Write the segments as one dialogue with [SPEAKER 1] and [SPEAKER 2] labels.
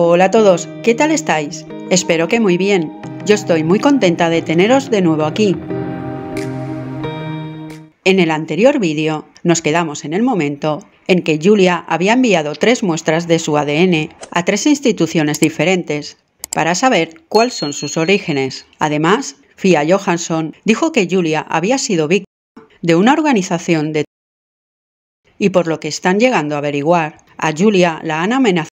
[SPEAKER 1] Hola a todos, ¿qué tal estáis? Espero que muy bien. Yo estoy muy contenta de teneros de nuevo aquí. En el anterior vídeo nos quedamos en el momento en que Julia había enviado tres muestras de su ADN a tres instituciones diferentes para saber cuáles son sus orígenes. Además, Fia Johansson dijo que Julia había sido víctima de una organización de y por lo que están llegando a averiguar, a Julia la han amenazado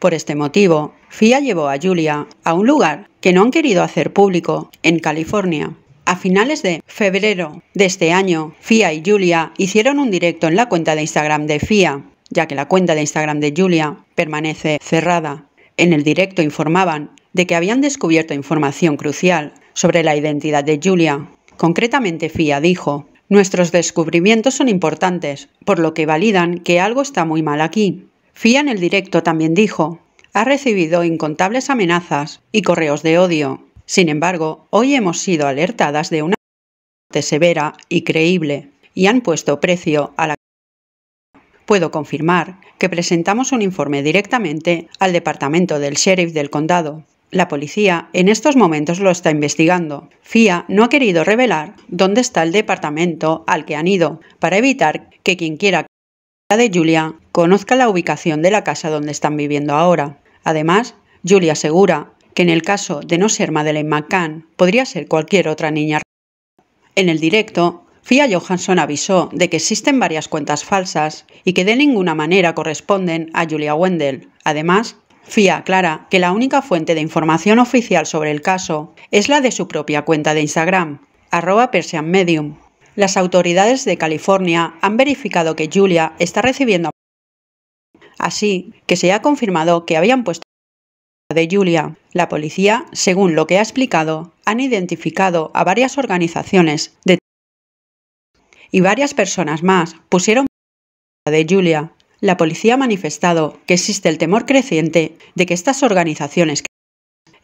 [SPEAKER 1] por este motivo, FIA llevó a Julia a un lugar que no han querido hacer público, en California. A finales de febrero de este año, FIA y Julia hicieron un directo en la cuenta de Instagram de FIA, ya que la cuenta de Instagram de Julia permanece cerrada. En el directo informaban de que habían descubierto información crucial sobre la identidad de Julia. Concretamente, FIA dijo, Nuestros descubrimientos son importantes, por lo que validan que algo está muy mal aquí. FIA en el directo también dijo, ha recibido incontables amenazas y correos de odio. Sin embargo, hoy hemos sido alertadas de una severa y creíble y han puesto precio a la Puedo confirmar que presentamos un informe directamente al departamento del sheriff del condado. La policía en estos momentos lo está investigando. FIA no ha querido revelar dónde está el departamento al que han ido para evitar que quien quiera de Julia conozca la ubicación de la casa donde están viviendo ahora. Además, Julia asegura que en el caso de no ser Madeleine McCann, podría ser cualquier otra niña. En el directo, Fia Johansson avisó de que existen varias cuentas falsas y que de ninguna manera corresponden a Julia Wendell. Además, Fia aclara que la única fuente de información oficial sobre el caso es la de su propia cuenta de Instagram, arroba persianmedium. Las autoridades de California han verificado que Julia está recibiendo así que se ha confirmado que habían puesto de Julia. La policía, según lo que ha explicado, han identificado a varias organizaciones de y varias personas más pusieron de Julia. La policía ha manifestado que existe el temor creciente de que estas organizaciones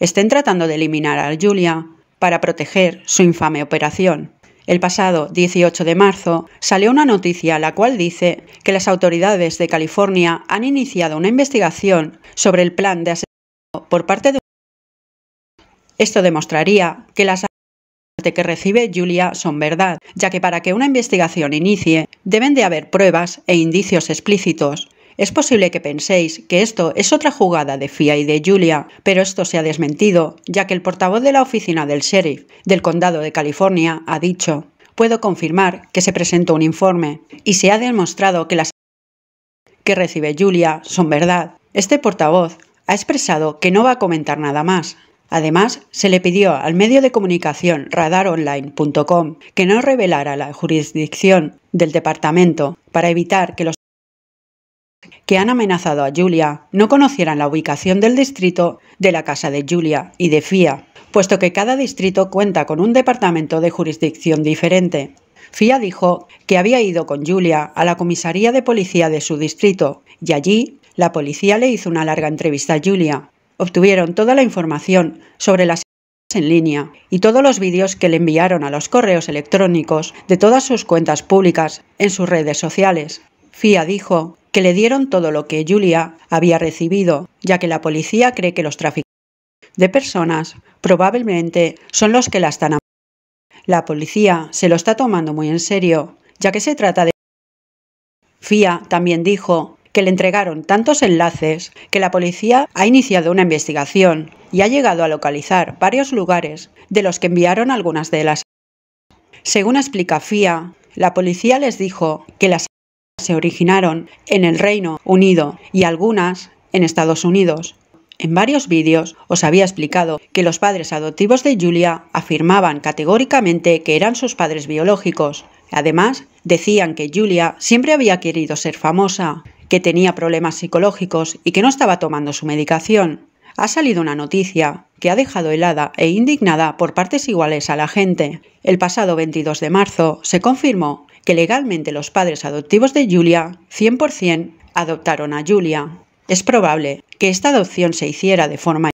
[SPEAKER 1] estén tratando de eliminar a Julia para proteger su infame operación. El pasado 18 de marzo salió una noticia la cual dice que las autoridades de California han iniciado una investigación sobre el plan de asesinato por parte de... Esto demostraría que las de que recibe Julia son verdad, ya que para que una investigación inicie deben de haber pruebas e indicios explícitos, es posible que penséis que esto es otra jugada de FIA y de Julia, pero esto se ha desmentido, ya que el portavoz de la oficina del sheriff del condado de California ha dicho, puedo confirmar que se presentó un informe y se ha demostrado que las que recibe Julia son verdad. Este portavoz ha expresado que no va a comentar nada más. Además, se le pidió al medio de comunicación radaronline.com que no revelara la jurisdicción del departamento para evitar que los que han amenazado a Julia no conocieran la ubicación del distrito de la casa de Julia y de FIA, puesto que cada distrito cuenta con un departamento de jurisdicción diferente. FIA dijo que había ido con Julia a la comisaría de policía de su distrito y allí la policía le hizo una larga entrevista a Julia. Obtuvieron toda la información sobre las en línea y todos los vídeos que le enviaron a los correos electrónicos de todas sus cuentas públicas en sus redes sociales. Fia dijo que le dieron todo lo que Julia había recibido, ya que la policía cree que los traficantes de personas probablemente son los que la están La policía se lo está tomando muy en serio, ya que se trata de... Fia también dijo que le entregaron tantos enlaces que la policía ha iniciado una investigación y ha llegado a localizar varios lugares de los que enviaron algunas de las... Según explica Fia, la policía les dijo que las se originaron en el Reino Unido y algunas en Estados Unidos. En varios vídeos os había explicado que los padres adoptivos de Julia afirmaban categóricamente que eran sus padres biológicos. Además, decían que Julia siempre había querido ser famosa, que tenía problemas psicológicos y que no estaba tomando su medicación. Ha salido una noticia que ha dejado helada e indignada por partes iguales a la gente. El pasado 22 de marzo se confirmó que legalmente los padres adoptivos de Julia, 100%, adoptaron a Julia. Es probable que esta adopción se hiciera de forma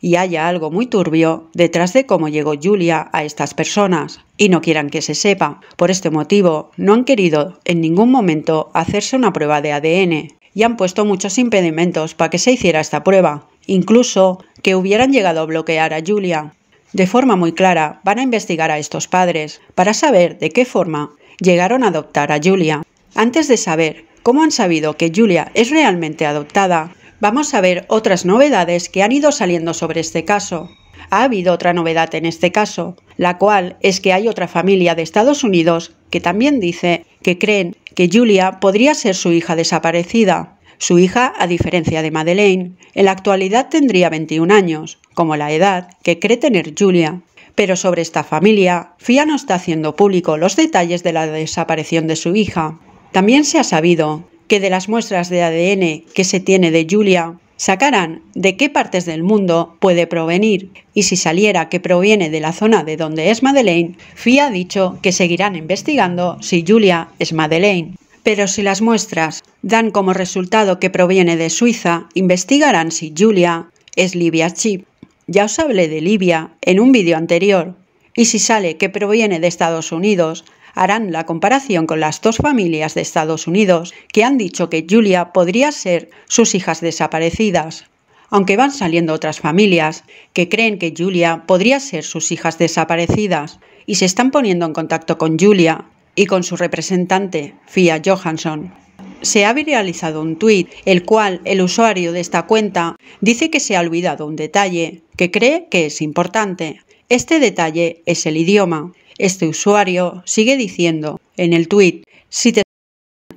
[SPEAKER 1] y haya algo muy turbio detrás de cómo llegó Julia a estas personas y no quieran que se sepa. Por este motivo, no han querido en ningún momento hacerse una prueba de ADN y han puesto muchos impedimentos para que se hiciera esta prueba, incluso que hubieran llegado a bloquear a Julia. De forma muy clara, van a investigar a estos padres para saber de qué forma llegaron a adoptar a Julia. Antes de saber cómo han sabido que Julia es realmente adoptada, vamos a ver otras novedades que han ido saliendo sobre este caso. Ha habido otra novedad en este caso, la cual es que hay otra familia de Estados Unidos que también dice que creen que Julia podría ser su hija desaparecida. Su hija, a diferencia de Madeleine, en la actualidad tendría 21 años, como la edad que cree tener Julia. Pero sobre esta familia, FIA no está haciendo público los detalles de la desaparición de su hija. También se ha sabido que de las muestras de ADN que se tiene de Julia, sacarán de qué partes del mundo puede provenir y si saliera que proviene de la zona de donde es Madeleine, FIA ha dicho que seguirán investigando si Julia es Madeleine. Pero si las muestras dan como resultado que proviene de Suiza, investigarán si Julia es Livia Chip. Ya os hablé de Libia en un vídeo anterior, y si sale que proviene de Estados Unidos, harán la comparación con las dos familias de Estados Unidos que han dicho que Julia podría ser sus hijas desaparecidas, aunque van saliendo otras familias que creen que Julia podría ser sus hijas desaparecidas y se están poniendo en contacto con Julia y con su representante, Fia Johansson se ha viralizado un tuit, el cual el usuario de esta cuenta dice que se ha olvidado un detalle que cree que es importante. Este detalle es el idioma. Este usuario sigue diciendo en el tuit, si te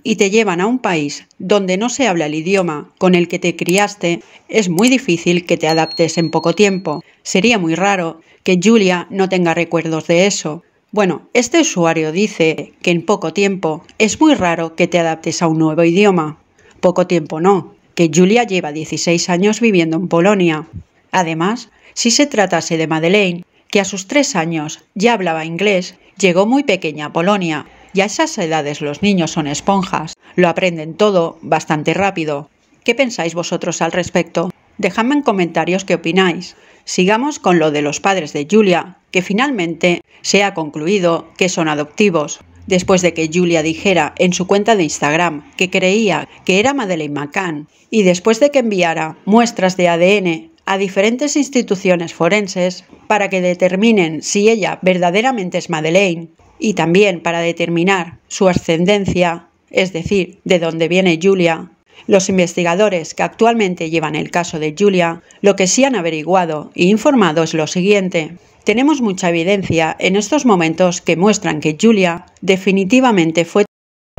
[SPEAKER 1] y te llevan a un país donde no se habla el idioma con el que te criaste, es muy difícil que te adaptes en poco tiempo. Sería muy raro que Julia no tenga recuerdos de eso. Bueno, este usuario dice que en poco tiempo es muy raro que te adaptes a un nuevo idioma. Poco tiempo no, que Julia lleva 16 años viviendo en Polonia. Además, si se tratase de Madeleine, que a sus tres años ya hablaba inglés, llegó muy pequeña a Polonia y a esas edades los niños son esponjas, lo aprenden todo bastante rápido. ¿Qué pensáis vosotros al respecto? Dejadme en comentarios qué opináis. Sigamos con lo de los padres de Julia, que finalmente se ha concluido que son adoptivos, después de que Julia dijera en su cuenta de Instagram que creía que era Madeleine McCann y después de que enviara muestras de ADN a diferentes instituciones forenses para que determinen si ella verdaderamente es Madeleine y también para determinar su ascendencia, es decir, de dónde viene Julia, los investigadores que actualmente llevan el caso de Julia, lo que sí han averiguado e informado es lo siguiente. Tenemos mucha evidencia en estos momentos que muestran que Julia definitivamente fue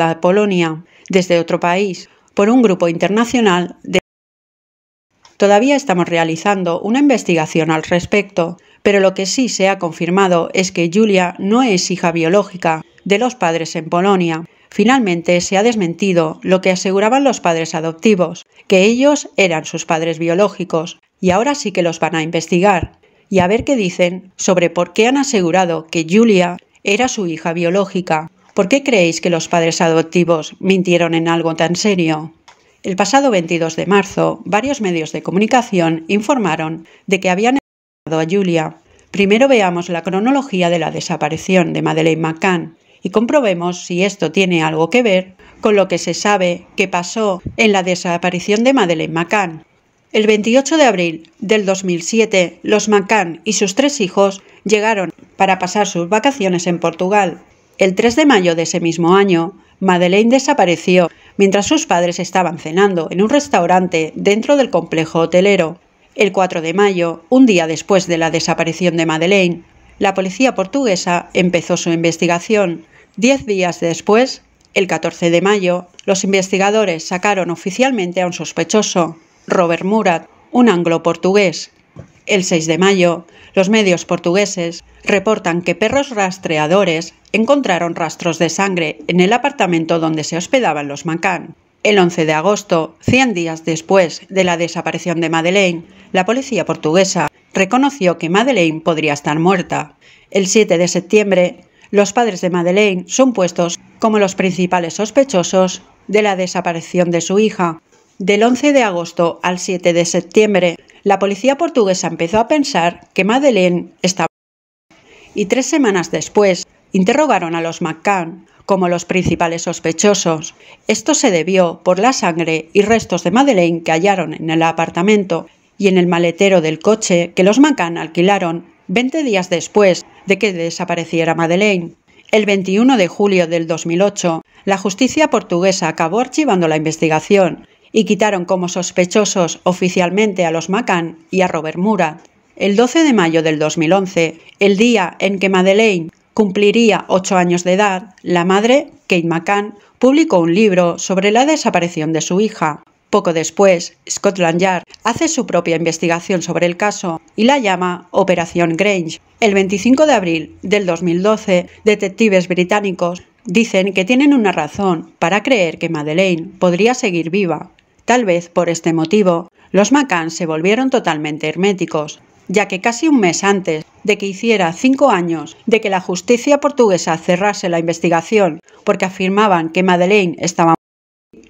[SPEAKER 1] a Polonia desde otro país por un grupo internacional de Todavía estamos realizando una investigación al respecto, pero lo que sí se ha confirmado es que Julia no es hija biológica de los padres en Polonia, Finalmente se ha desmentido lo que aseguraban los padres adoptivos, que ellos eran sus padres biológicos, y ahora sí que los van a investigar, y a ver qué dicen sobre por qué han asegurado que Julia era su hija biológica. ¿Por qué creéis que los padres adoptivos mintieron en algo tan serio? El pasado 22 de marzo, varios medios de comunicación informaron de que habían a Julia. Primero veamos la cronología de la desaparición de Madeleine McCann y comprobemos si esto tiene algo que ver con lo que se sabe que pasó en la desaparición de Madeleine McCann. El 28 de abril del 2007, los McCann y sus tres hijos llegaron para pasar sus vacaciones en Portugal. El 3 de mayo de ese mismo año, Madeleine desapareció mientras sus padres estaban cenando en un restaurante dentro del complejo hotelero. El 4 de mayo, un día después de la desaparición de Madeleine, la policía portuguesa empezó su investigación Diez días después, el 14 de mayo, los investigadores sacaron oficialmente a un sospechoso, Robert Murat, un anglo-portugués. El 6 de mayo, los medios portugueses reportan que perros rastreadores encontraron rastros de sangre en el apartamento donde se hospedaban los Macan. El 11 de agosto, 100 días después de la desaparición de Madeleine, la policía portuguesa reconoció que Madeleine podría estar muerta. El 7 de septiembre, los padres de Madeleine son puestos como los principales sospechosos de la desaparición de su hija. Del 11 de agosto al 7 de septiembre, la policía portuguesa empezó a pensar que Madeleine estaba... Y tres semanas después, interrogaron a los McCann como los principales sospechosos. Esto se debió por la sangre y restos de Madeleine que hallaron en el apartamento y en el maletero del coche que los McCann alquilaron 20 días después de que desapareciera Madeleine. El 21 de julio del 2008, la justicia portuguesa acabó archivando la investigación y quitaron como sospechosos oficialmente a los Macan y a Robert Mura. El 12 de mayo del 2011, el día en que Madeleine cumpliría ocho años de edad, la madre, Kate Macan publicó un libro sobre la desaparición de su hija. Poco después, Scotland Yard hace su propia investigación sobre el caso y la llama Operación Grange. El 25 de abril del 2012, detectives británicos dicen que tienen una razón para creer que Madeleine podría seguir viva. Tal vez por este motivo, los Macan se volvieron totalmente herméticos, ya que casi un mes antes de que hiciera cinco años de que la justicia portuguesa cerrase la investigación porque afirmaban que Madeleine estaba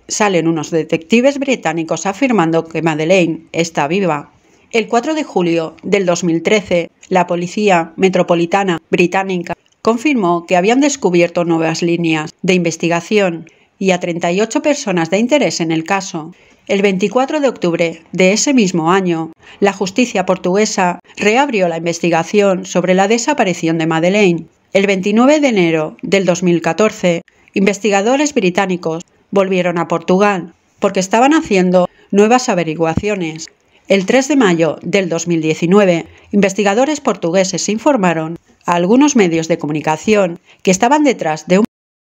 [SPEAKER 1] salen unos detectives británicos afirmando que Madeleine está viva. El 4 de julio del 2013, la Policía Metropolitana Británica confirmó que habían descubierto nuevas líneas de investigación y a 38 personas de interés en el caso. El 24 de octubre de ese mismo año, la justicia portuguesa reabrió la investigación sobre la desaparición de Madeleine. El 29 de enero del 2014, investigadores británicos volvieron a Portugal porque estaban haciendo nuevas averiguaciones. El 3 de mayo del 2019, investigadores portugueses informaron a algunos medios de comunicación que estaban detrás de un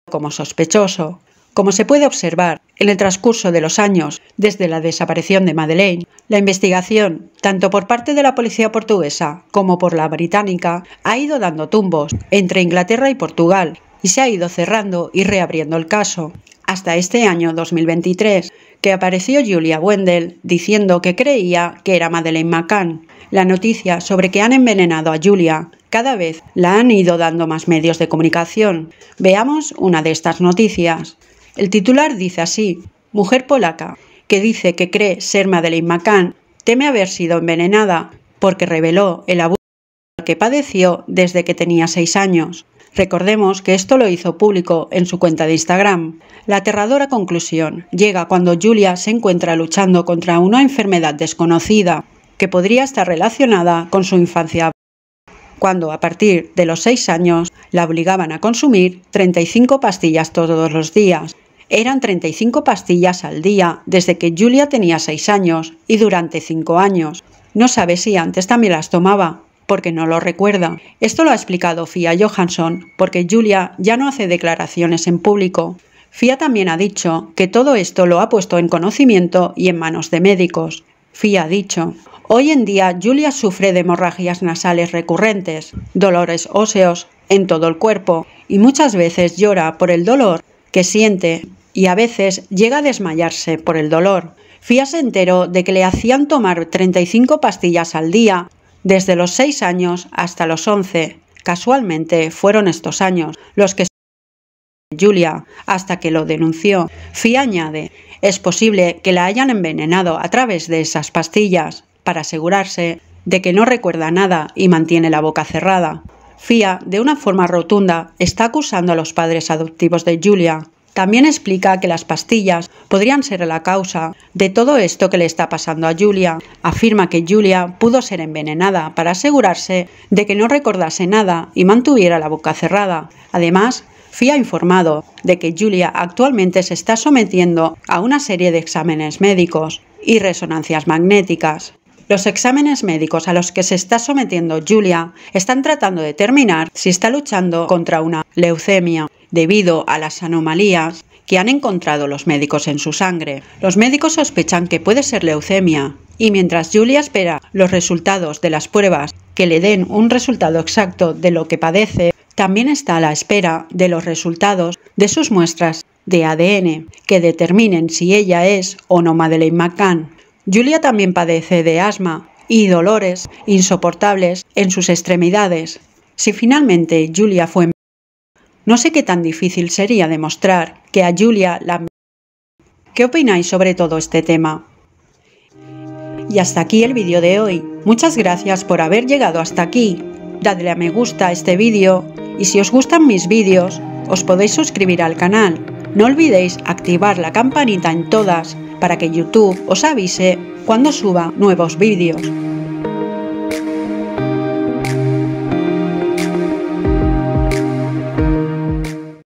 [SPEAKER 1] como sospechoso. Como se puede observar, en el transcurso de los años desde la desaparición de Madeleine, la investigación, tanto por parte de la policía portuguesa como por la británica, ha ido dando tumbos entre Inglaterra y Portugal y se ha ido cerrando y reabriendo el caso hasta este año 2023, que apareció Julia Wendell diciendo que creía que era Madeleine McCann. La noticia sobre que han envenenado a Julia cada vez la han ido dando más medios de comunicación. Veamos una de estas noticias. El titular dice así, mujer polaca, que dice que cree ser Madeleine McCann, teme haber sido envenenada porque reveló el abuso que padeció desde que tenía seis años. Recordemos que esto lo hizo público en su cuenta de Instagram. La aterradora conclusión llega cuando Julia se encuentra luchando contra una enfermedad desconocida que podría estar relacionada con su infancia cuando a partir de los 6 años la obligaban a consumir 35 pastillas todos los días. Eran 35 pastillas al día desde que Julia tenía 6 años y durante 5 años. No sabe si antes también las tomaba, porque no lo recuerda. Esto lo ha explicado Fia Johansson porque Julia ya no hace declaraciones en público. Fia también ha dicho que todo esto lo ha puesto en conocimiento y en manos de médicos. Fia ha dicho, hoy en día Julia sufre de hemorragias nasales recurrentes, dolores óseos en todo el cuerpo y muchas veces llora por el dolor que siente y a veces llega a desmayarse por el dolor. Fia se enteró de que le hacían tomar 35 pastillas al día desde los 6 años hasta los 11, casualmente fueron estos años los que Julia hasta que lo denunció. Fia añade, es posible que la hayan envenenado a través de esas pastillas para asegurarse de que no recuerda nada y mantiene la boca cerrada. Fia, de una forma rotunda, está acusando a los padres adoptivos de Julia también explica que las pastillas podrían ser la causa de todo esto que le está pasando a Julia. Afirma que Julia pudo ser envenenada para asegurarse de que no recordase nada y mantuviera la boca cerrada. Además, FIA ha informado de que Julia actualmente se está sometiendo a una serie de exámenes médicos y resonancias magnéticas. Los exámenes médicos a los que se está sometiendo Julia están tratando de determinar si está luchando contra una leucemia debido a las anomalías que han encontrado los médicos en su sangre. Los médicos sospechan que puede ser leucemia y mientras Julia espera los resultados de las pruebas que le den un resultado exacto de lo que padece, también está a la espera de los resultados de sus muestras de ADN que determinen si ella es o no Madeleine McCann. Julia también padece de asma y dolores insoportables en sus extremidades. Si finalmente Julia fue no sé qué tan difícil sería demostrar que a Julia la ¿Qué opináis sobre todo este tema? Y hasta aquí el vídeo de hoy. Muchas gracias por haber llegado hasta aquí. Dadle a me gusta a este vídeo y si os gustan mis vídeos, os podéis suscribir al canal no olvidéis activar la campanita en todas para que YouTube os avise cuando suba nuevos vídeos.